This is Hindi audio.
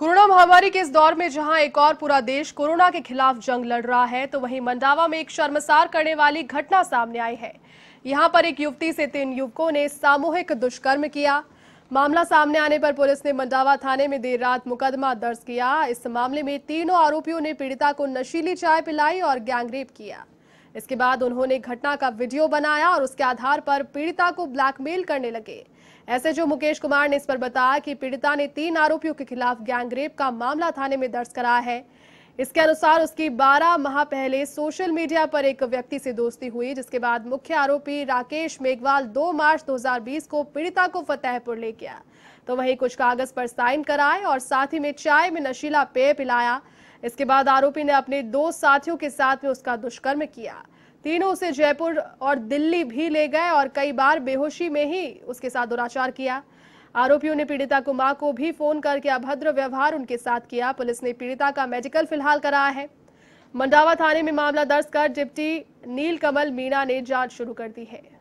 कोरोना महामारी के इस दौर में जहां एक और पूरा देश कोरोना के खिलाफ जंग लड़ रहा है तो वहीं मंडावा में एक शर्मसार करने वाली घटना सामने आई है यहां पर एक युवती से तीन युवकों ने सामूहिक दुष्कर्म किया मामला सामने आने पर पुलिस ने मंडावा थाने में देर रात मुकदमा दर्ज किया इस मामले में तीनों आरोपियों ने पीड़िता को नशीली चाय पिलाई और गैंगरेप किया इसके बाद उन्होंने घटना का वीडियो बनाया और उसके आधार पर पीड़िता को ब्लैकमेल करने लगे ऐसे जो मुकेश कुमार ने इस पर बताया कि पीड़िता ने तीन आरोपियों के खिलाफ गैंगरेप का मामला थाने में दर्ज कराया है इसके अनुसार उसकी 12 माह पहले सोशल मीडिया पर एक व्यक्ति से दोस्ती हुई जिसके बाद मुख्य आरोपी राकेश मेघवाल 2 मार्च 2020 को पीड़िता को फतेहपुर ले गया तो वहीं कुछ कागज पर साइन कराए और साथ ही में चाय में नशीला पेय पिलाया इसके बाद आरोपी ने अपने दो साथियों के साथ में उसका दुष्कर्म किया तीनों उसे जयपुर और दिल्ली भी ले गए और कई बार बेहोशी में ही उसके साथ दुराचार किया आरोपियों ने पीड़िता को मां को भी फोन करके अभद्र व्यवहार उनके साथ किया पुलिस ने पीड़िता का मेडिकल फिलहाल कराया है मंडावा थाने में मामला दर्ज कर डिप्टी नीलकमल मीणा ने जांच शुरू कर दी है